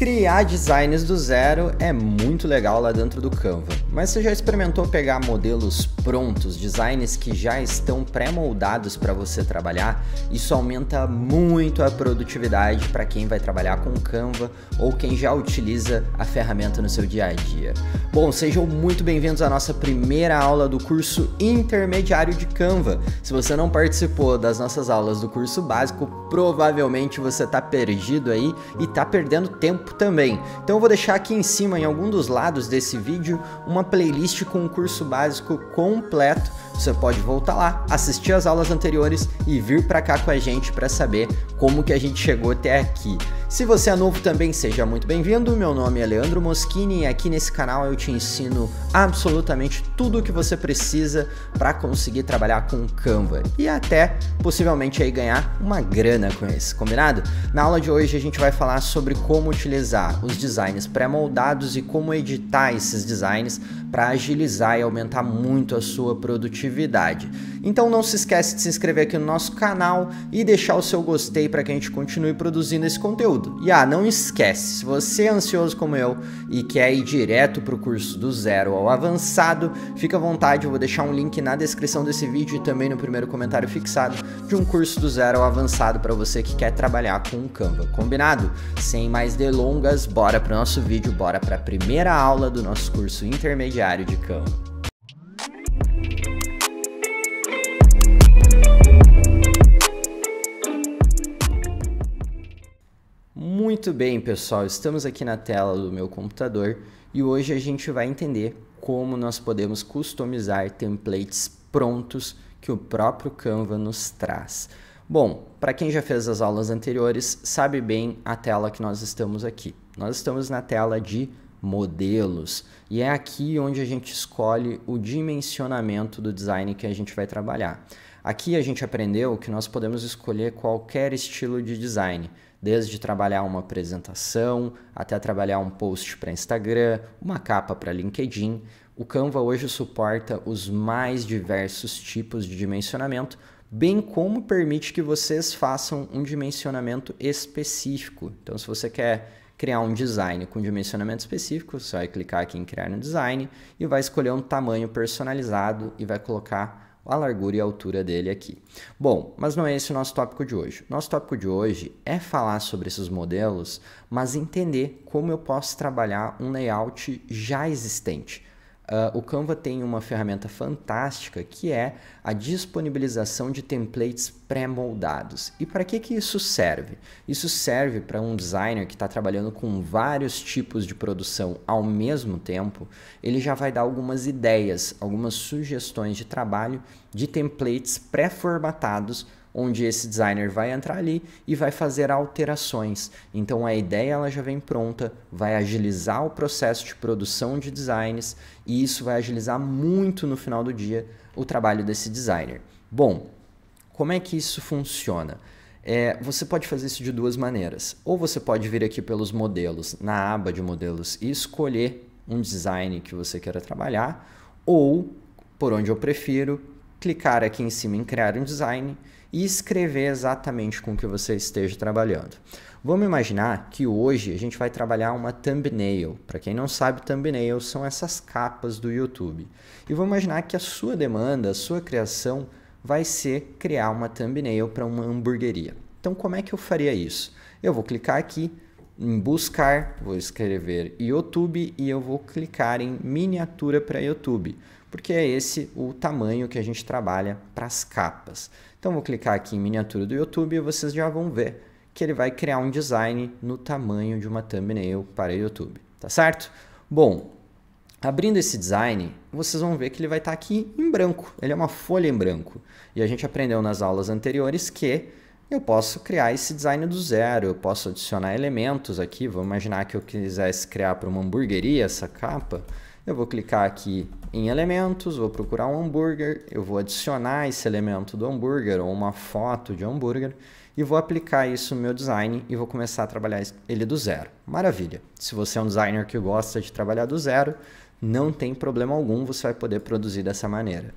Criar designs do zero é muito legal lá dentro do Canva, mas você já experimentou pegar modelos prontos, designs que já estão pré-moldados para você trabalhar? Isso aumenta muito a produtividade para quem vai trabalhar com Canva ou quem já utiliza a ferramenta no seu dia a dia. Bom, sejam muito bem-vindos à nossa primeira aula do curso intermediário de Canva. Se você não participou das nossas aulas do curso básico, provavelmente você está perdido aí e está perdendo tempo também. Então eu vou deixar aqui em cima, em algum dos lados desse vídeo, uma playlist com o um curso básico completo. Você pode voltar lá, assistir as aulas anteriores e vir para cá com a gente para saber como que a gente chegou até aqui. Se você é novo também, seja muito bem-vindo. Meu nome é Leandro Moschini e aqui nesse canal eu te ensino absolutamente tudo o que você precisa para conseguir trabalhar com Canva e até possivelmente aí ganhar uma grana com isso, combinado? Na aula de hoje a gente vai falar sobre como utilizar os designs pré-moldados e como editar esses designs para agilizar e aumentar muito a sua produtividade. Então não se esquece de se inscrever aqui no nosso canal e deixar o seu gostei para que a gente continue produzindo esse conteúdo. E ah, não esquece, se você é ansioso como eu e quer ir direto para o curso do zero ao avançado, fica à vontade, eu vou deixar um link na descrição desse vídeo e também no primeiro comentário fixado de um curso do zero ao avançado para você que quer trabalhar com o Canva, combinado? Sem mais delongas, bora para o nosso vídeo, bora para a primeira aula do nosso curso intermediário Diário de Cão. Muito bem, pessoal, estamos aqui na tela do meu computador e hoje a gente vai entender como nós podemos customizar templates prontos que o próprio Canva nos traz. Bom, para quem já fez as aulas anteriores, sabe bem a tela que nós estamos aqui. Nós estamos na tela de modelos. E é aqui onde a gente escolhe o dimensionamento do design que a gente vai trabalhar. Aqui a gente aprendeu que nós podemos escolher qualquer estilo de design, desde trabalhar uma apresentação, até trabalhar um post para Instagram, uma capa para LinkedIn. O Canva hoje suporta os mais diversos tipos de dimensionamento, bem como permite que vocês façam um dimensionamento específico. Então, se você quer criar um design com dimensionamento específico, você vai clicar aqui em criar no design e vai escolher um tamanho personalizado e vai colocar a largura e a altura dele aqui. Bom, mas não é esse o nosso tópico de hoje. Nosso tópico de hoje é falar sobre esses modelos, mas entender como eu posso trabalhar um layout já existente Uh, o Canva tem uma ferramenta fantástica que é a disponibilização de templates pré-moldados. E para que, que isso serve? Isso serve para um designer que está trabalhando com vários tipos de produção ao mesmo tempo, ele já vai dar algumas ideias, algumas sugestões de trabalho de templates pré-formatados onde esse designer vai entrar ali e vai fazer alterações. Então a ideia ela já vem pronta, vai agilizar o processo de produção de designs e isso vai agilizar muito no final do dia o trabalho desse designer. Bom, como é que isso funciona? É, você pode fazer isso de duas maneiras. Ou você pode vir aqui pelos modelos, na aba de modelos, e escolher um design que você queira trabalhar, ou, por onde eu prefiro, clicar aqui em cima em criar um design e escrever exatamente com o que você esteja trabalhando. Vamos imaginar que hoje a gente vai trabalhar uma thumbnail. Para quem não sabe, thumbnails são essas capas do YouTube. E vamos imaginar que a sua demanda, a sua criação vai ser criar uma thumbnail para uma hamburgueria. Então, como é que eu faria isso? Eu vou clicar aqui, em buscar, vou escrever YouTube e eu vou clicar em miniatura para YouTube, porque é esse o tamanho que a gente trabalha para as capas. Então vou clicar aqui em miniatura do YouTube e vocês já vão ver que ele vai criar um design no tamanho de uma thumbnail para YouTube, tá certo? Bom, abrindo esse design, vocês vão ver que ele vai estar tá aqui em branco. Ele é uma folha em branco. E a gente aprendeu nas aulas anteriores que eu posso criar esse design do zero, eu posso adicionar elementos aqui. Vou imaginar que eu quisesse criar para uma hamburgueria essa capa. Eu vou clicar aqui em elementos, vou procurar um hambúrguer, eu vou adicionar esse elemento do hambúrguer ou uma foto de hambúrguer e vou aplicar isso no meu design e vou começar a trabalhar ele do zero. Maravilha! Se você é um designer que gosta de trabalhar do zero, não tem problema algum, você vai poder produzir dessa maneira.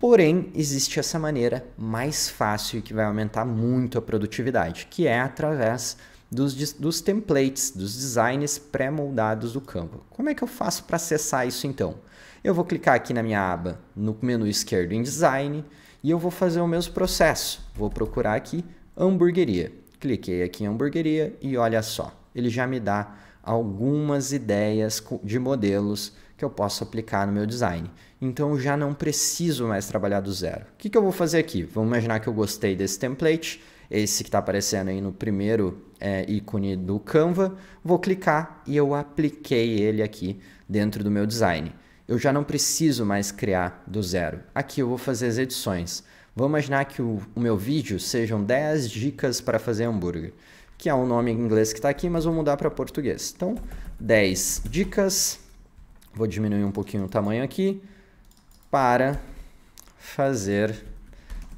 Porém, existe essa maneira mais fácil e que vai aumentar muito a produtividade, que é através dos, dos templates, dos designs pré-moldados do campo. Como é que eu faço para acessar isso então? Eu vou clicar aqui na minha aba, no menu esquerdo em Design, e eu vou fazer o mesmo processo. Vou procurar aqui hamburgueria. Cliquei aqui em hamburgueria e olha só, ele já me dá algumas ideias de modelos que eu posso aplicar no meu design. Então eu já não preciso mais trabalhar do zero. O que, que eu vou fazer aqui? Vamos imaginar que eu gostei desse template, esse que está aparecendo aí no primeiro é, ícone do Canva. Vou clicar e eu apliquei ele aqui dentro do meu design. Eu já não preciso mais criar do zero. Aqui eu vou fazer as edições. Vamos imaginar que o, o meu vídeo sejam 10 dicas para fazer hambúrguer, que é o um nome em inglês que está aqui, mas vou mudar para português. Então, 10 dicas Vou diminuir um pouquinho o tamanho aqui para fazer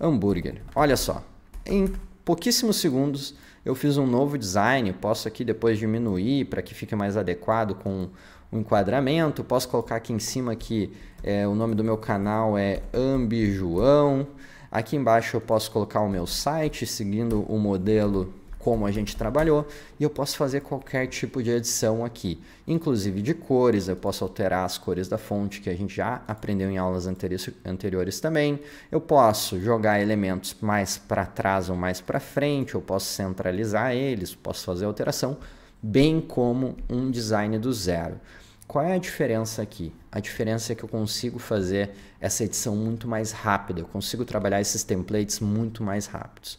hambúrguer. Olha só, em pouquíssimos segundos eu fiz um novo design, posso aqui depois diminuir para que fique mais adequado com o enquadramento, posso colocar aqui em cima que é, o nome do meu canal é Ambi João, aqui embaixo eu posso colocar o meu site seguindo o modelo como a gente trabalhou e eu posso fazer qualquer tipo de edição aqui, inclusive de cores, eu posso alterar as cores da fonte que a gente já aprendeu em aulas anteriores também, eu posso jogar elementos mais para trás ou mais para frente, eu posso centralizar eles, posso fazer alteração, bem como um design do zero. Qual é a diferença aqui? A diferença é que eu consigo fazer essa edição muito mais rápida, eu consigo trabalhar esses templates muito mais rápidos.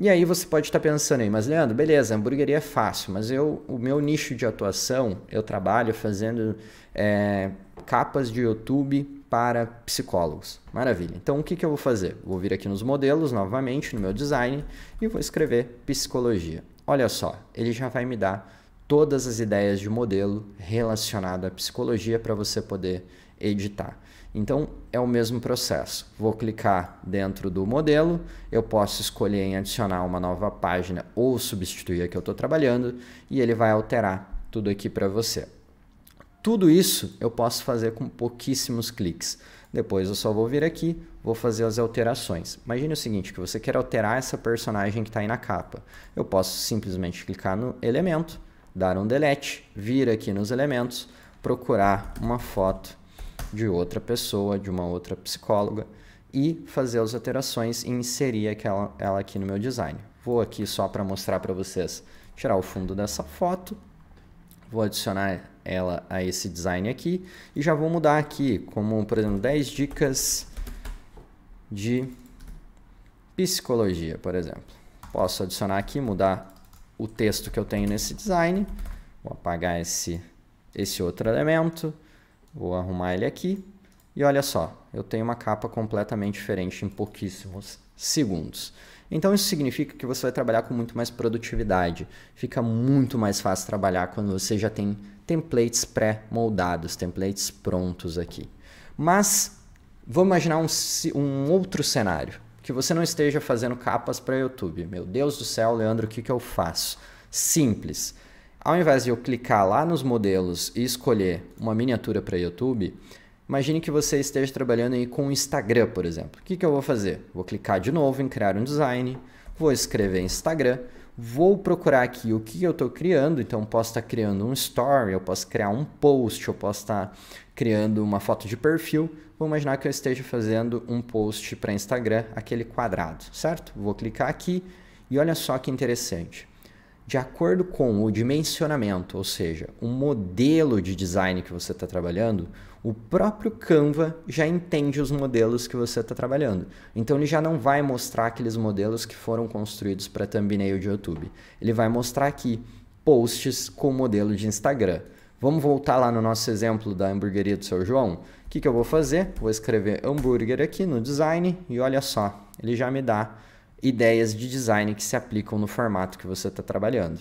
E aí você pode estar pensando aí, mas Leandro, beleza, hamburgueria é fácil, mas eu, o meu nicho de atuação, eu trabalho fazendo é, capas de YouTube para psicólogos. Maravilha. Então o que, que eu vou fazer? Vou vir aqui nos modelos novamente, no meu design, e vou escrever psicologia. Olha só, ele já vai me dar todas as ideias de modelo relacionado à psicologia para você poder editar. Então é o mesmo processo. Vou clicar dentro do modelo, eu posso escolher em adicionar uma nova página ou substituir a que eu estou trabalhando e ele vai alterar tudo aqui para você. Tudo isso eu posso fazer com pouquíssimos cliques. Depois eu só vou vir aqui, vou fazer as alterações. Imagine o seguinte, que você quer alterar essa personagem que está aí na capa. Eu posso simplesmente clicar no elemento, dar um delete, vir aqui nos elementos, procurar uma foto de outra pessoa, de uma outra psicóloga, e fazer as alterações e inserir aquela, ela aqui no meu design. Vou aqui só para mostrar para vocês, tirar o fundo dessa foto, vou adicionar ela a esse design aqui e já vou mudar aqui, como por exemplo 10 dicas de psicologia, por exemplo. Posso adicionar aqui, mudar o texto que eu tenho nesse design, vou apagar esse, esse outro elemento, Vou arrumar ele aqui. E olha só, eu tenho uma capa completamente diferente em pouquíssimos segundos. Então isso significa que você vai trabalhar com muito mais produtividade. Fica muito mais fácil trabalhar quando você já tem templates pré-moldados, templates prontos aqui. Mas vamos imaginar um, um, outro cenário, que você não esteja fazendo capas para YouTube. Meu Deus do céu, Leandro, o que, que eu faço? Simples ao invés de eu clicar lá nos modelos e escolher uma miniatura para YouTube, imagine que você esteja trabalhando aí com o Instagram, por exemplo. O que, que eu vou fazer? Vou clicar de novo em criar um design, vou escrever Instagram, vou procurar aqui o que eu estou criando, então posso estar tá criando um story, eu posso criar um post, eu posso estar tá criando uma foto de perfil. Vou imaginar que eu esteja fazendo um post para Instagram, aquele quadrado, certo? Vou clicar aqui e olha só que interessante de acordo com o dimensionamento, ou seja, o modelo de design que você está trabalhando, o próprio Canva já entende os modelos que você está trabalhando. Então ele já não vai mostrar aqueles modelos que foram construídos para thumbnail de YouTube. Ele vai mostrar aqui posts com modelo de Instagram. Vamos voltar lá no nosso exemplo da hamburgueria do seu João? O que, que eu vou fazer? Vou escrever hambúrguer aqui no design e olha só, ele já me dá ideias de design que se aplicam no formato que você está trabalhando.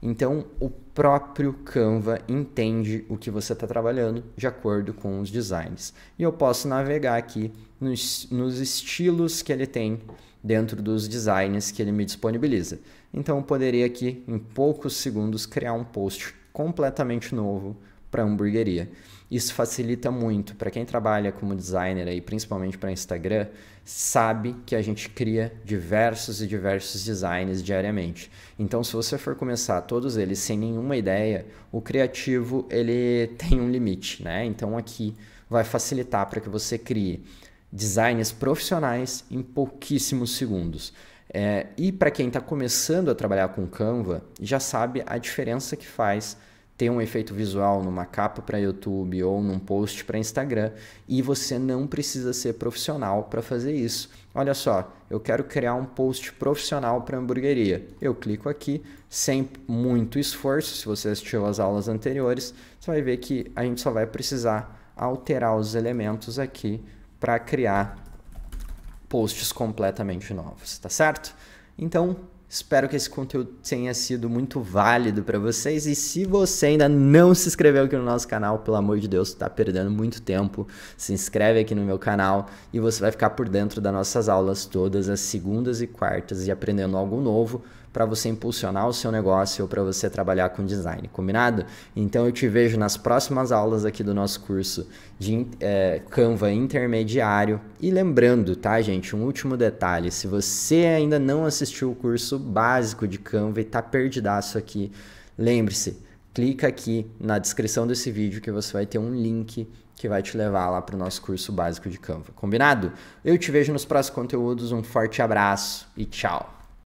Então, o próprio Canva entende o que você está trabalhando de acordo com os designs. E eu posso navegar aqui nos, nos estilos que ele tem dentro dos designs que ele me disponibiliza. Então, eu poderia aqui, em poucos segundos, criar um post completamente novo para hamburgueria. Isso facilita muito para quem trabalha como designer aí, principalmente para Instagram, sabe que a gente cria diversos e diversos designs diariamente. Então, se você for começar todos eles sem nenhuma ideia, o criativo ele tem um limite, né? Então aqui vai facilitar para que você crie designs profissionais em pouquíssimos segundos. É, e para quem está começando a trabalhar com Canva, já sabe a diferença que faz ter um efeito visual numa capa para YouTube ou num post para Instagram e você não precisa ser profissional para fazer isso. Olha só, eu quero criar um post profissional para hamburgueria. Eu clico aqui sem muito esforço. Se você assistiu às aulas anteriores, você vai ver que a gente só vai precisar alterar os elementos aqui para criar posts completamente novos, tá certo? Então, Espero que esse conteúdo tenha sido muito válido para vocês. E se você ainda não se inscreveu aqui no nosso canal, pelo amor de Deus, está perdendo muito tempo. Se inscreve aqui no meu canal e você vai ficar por dentro das nossas aulas todas as segundas e quartas e aprendendo algo novo para você impulsionar o seu negócio ou para você trabalhar com design, combinado? Então eu te vejo nas próximas aulas aqui do nosso curso de é, Canva intermediário. E lembrando, tá, gente, um último detalhe: se você ainda não assistiu o curso básico de Canva e tá perdidaço aqui, lembre-se clica aqui na descrição desse vídeo que você vai ter um link que vai te levar lá para o nosso curso básico de Canva. Combinado? Eu te vejo nos próximos conteúdos, um forte abraço e tchau!